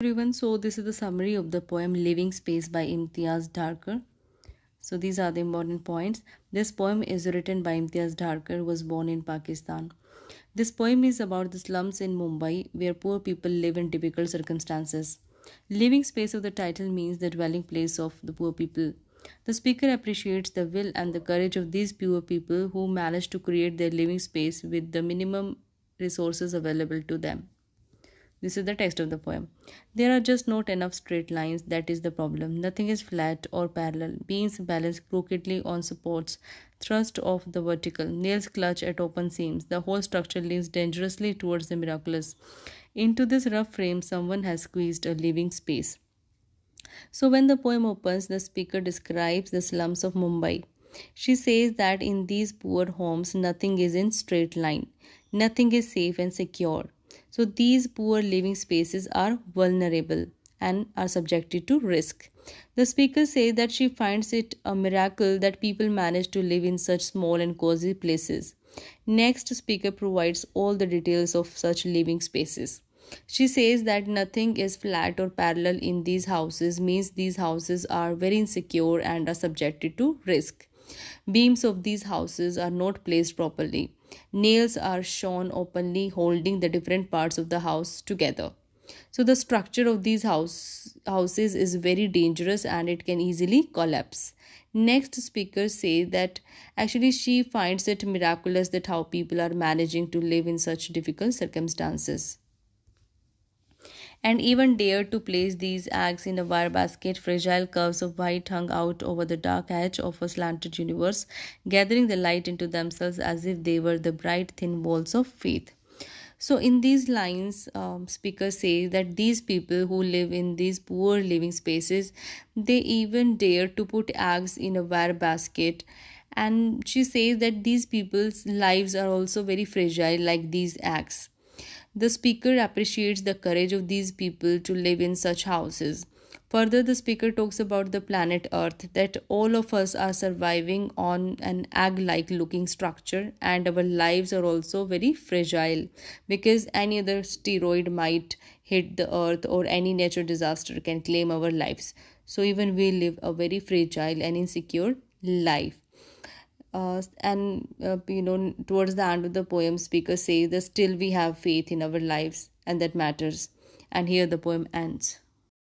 everyone so this is the summary of the poem living space by imtiaz darkar so these are the important points this poem is written by imtiaz darkar was born in pakistan this poem is about the slums in mumbai where poor people live in difficult circumstances living space of the title means the dwelling place of the poor people the speaker appreciates the will and the courage of these poor people who managed to create their living space with the minimum resources available to them this is the text of the poem. There are just not enough straight lines, that is the problem. Nothing is flat or parallel. Beams balance crookedly on supports, thrust off the vertical, nails clutch at open seams. The whole structure leans dangerously towards the miraculous. Into this rough frame, someone has squeezed a living space. So, when the poem opens, the speaker describes the slums of Mumbai. She says that in these poor homes, nothing is in straight line, nothing is safe and secure. So these poor living spaces are vulnerable and are subjected to risk. The speaker says that she finds it a miracle that people manage to live in such small and cozy places. Next speaker provides all the details of such living spaces. She says that nothing is flat or parallel in these houses means these houses are very insecure and are subjected to risk. Beams of these houses are not placed properly. Nails are shown openly holding the different parts of the house together. So the structure of these house, houses is very dangerous and it can easily collapse. Next speaker say that actually she finds it miraculous that how people are managing to live in such difficult circumstances and even dared to place these eggs in a wire basket, fragile curves of white hung out over the dark edge of a slanted universe, gathering the light into themselves as if they were the bright thin walls of faith. So, in these lines, um, speaker says that these people who live in these poor living spaces, they even dare to put eggs in a wire basket. And she says that these people's lives are also very fragile, like these eggs. The speaker appreciates the courage of these people to live in such houses. Further, the speaker talks about the planet Earth, that all of us are surviving on an egg like looking structure, and our lives are also very fragile because any other steroid might hit the Earth or any natural disaster can claim our lives. So, even we live a very fragile and insecure life uh, and uh, you know towards the end of the poem speaker says that still we have faith in our lives and that matters and here the poem ends